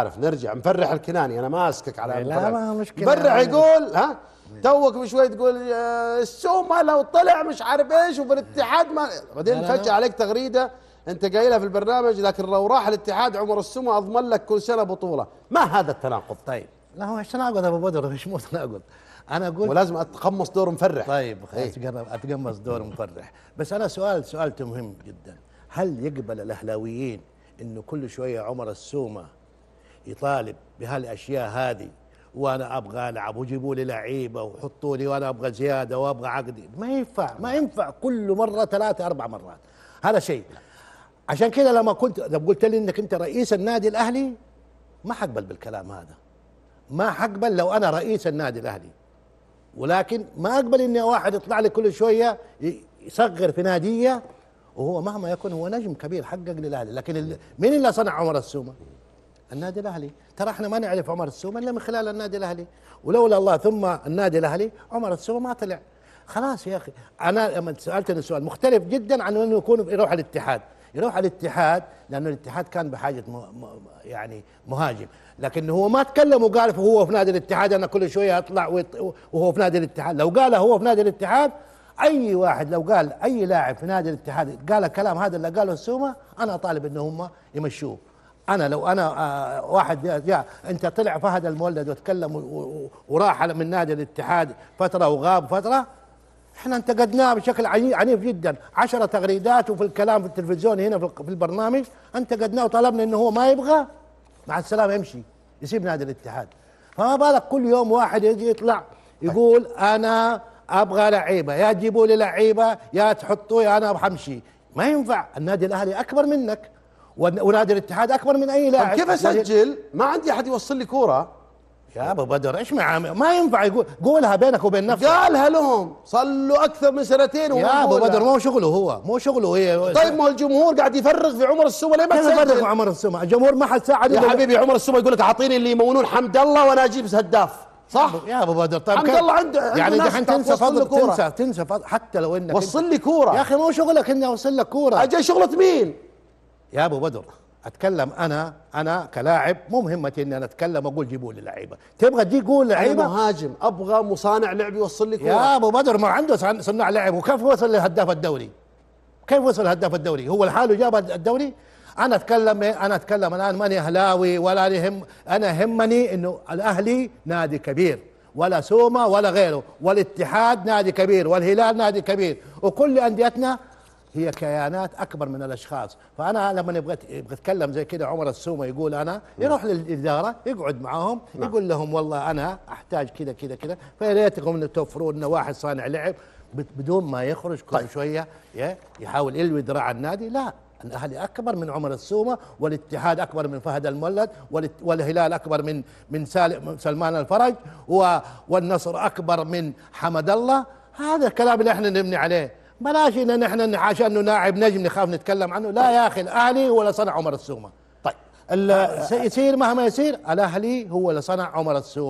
عارف نرجع مفرح الكناني انا ماسكك على إيه، لا ما مشكله مفرح يقول ها توك بشوي تقول السومه لو طلع مش عارف ايش وفي الاتحاد ما بعدين فجاه عليك تغريده انت قايلها في البرنامج لكن لو راح الاتحاد عمر السومه اضمن لك كل سنه بطوله ما هذا التناقض طيب لا هو مش تناقض ابو بدر مش مو تناقض انا اقول ولازم اتقمص دور مفرح طيب إيه. خلاص اتقمص دور مفرح بس انا سؤال سؤال مهم جدا هل يقبل الاهلاويين انه كل شويه عمر السومه يطالب بهالاشياء هذه وانا ابغى العب نعم، وجيبوا لي لعيبه وحطوا لي وانا ابغى زياده وابغى عقدي ما ينفع ما ينفع كل مره ثلاثه اربع مرات هذا شيء عشان كذا لما كنت لو قلت لي انك انت رئيس النادي الاهلي ما حقبل بالكلام هذا ما حقبل لو انا رئيس النادي الاهلي ولكن ما اقبل اني واحد يطلع لي كل شويه يصغر في ناديه وهو مهما يكون هو نجم كبير حقق للاهلي لكن مين اللي صنع عمر السومه؟ النادي الاهلي ترى احنا ما نعرف عمر السومه الا من خلال النادي الاهلي ولولا الله ثم النادي الاهلي عمر السومه ما طلع خلاص يا اخي انا لما سالتني سؤال مختلف جدا عن انه يكون يروح الاتحاد يروح الاتحاد لانه الاتحاد كان بحاجه م... م... يعني مهاجم لكن هو ما تكلم وقال هو في نادي الاتحاد انا كل شويه اطلع ويط... وهو في نادي الاتحاد لو قال هو في نادي الاتحاد اي واحد لو قال اي لاعب في نادي الاتحاد قال الكلام هذا اللي قاله السومه انا طالب ان هم يمشوه انا لو انا آه، واحد جاء انت طلع فهد المولد وتكلم وراح من نادي الاتحاد فتره وغاب فتره احنا انتقدناه بشكل عنيف جدا عشرة تغريدات وفي الكلام في التلفزيون هنا في البرنامج انتقدناه وطلبنا انه هو ما يبغى مع السلامه يمشي يسيب نادي الاتحاد فما بالك كل يوم واحد يجي يطلع يقول انا ابغى لعيبه يا تجيبوا لي لعيبه يا تحطوا يا انا حمشي ما ينفع النادي الاهلي اكبر منك ونادي الاتحاد اكبر من اي لاعب طيب كيف اسجل ما عندي احد يوصل لي كوره يا ابو بدر ايش مع ما ينفع يقول قولها بينك وبين نفسك قالها لهم صار له اكثر من سنتين يا ابو بدر مو شغله هو مو شغله هي طيب ما الجمهور قاعد يفرغ في عمر السومه ليه ما تسجل؟ يفرغ في عمر السومه الجمهور ما حد ساعد يا حبيبي عمر السومه يقول لك اعطيني اللي يمونون حمد الله وانا اجيب هداف صح يا ابو بدر طيب حمد الله عنده يعني دحين تنسى فضل تنسى تنسى فضل حتى لو انك وصل لي كوره يا اخي مو شغلك اني اوصل لك كوره اجل شغله مين؟ يا ابو بدر اتكلم انا انا كلاعب مو مهمتي اني انا اتكلم اقول جيبوا لي لعيبه تبغى تجي قول لعيبه مهاجم ابغى مصانع لعب يوصل لي يا ابو بدر ما عنده صناع لعب وكيف وصل لهداف الدوري كيف وصل هداف الدوري هو لحاله جاب الدوري انا اتكلم انا اتكلم الان ماني اهلاوي ولا يهم انا يهمني انه الاهلي نادي كبير ولا سوما ولا غيره والاتحاد نادي كبير والهلال نادي كبير وكل انديتنا هي كيانات اكبر من الاشخاص فانا لما يبغى يبغى يتكلم زي كذا عمر السومه يقول انا نعم. يروح للاداره يقعد معاهم نعم. يقول لهم والله انا احتاج كذا كذا كذا فيا ريتكم ان توفروا لنا واحد صانع لعب بدون ما يخرج كل طيب. شويه يحاول يلوي ذراع النادي لا الاهلي اكبر من عمر السومه والاتحاد اكبر من فهد المولد والهلال اكبر من من سلمان الفرج والنصر اكبر من حمد الله هذا الكلام اللي احنا نبني عليه بلاش ان نحن عشان نلاعب نجم نخاف نتكلم عنه لا يا اخي الاهلي ولا صنع عمر السومه طيب آه، آه، آه. يصير مهما يصير الاهلي هو اللي صنع عمر السومه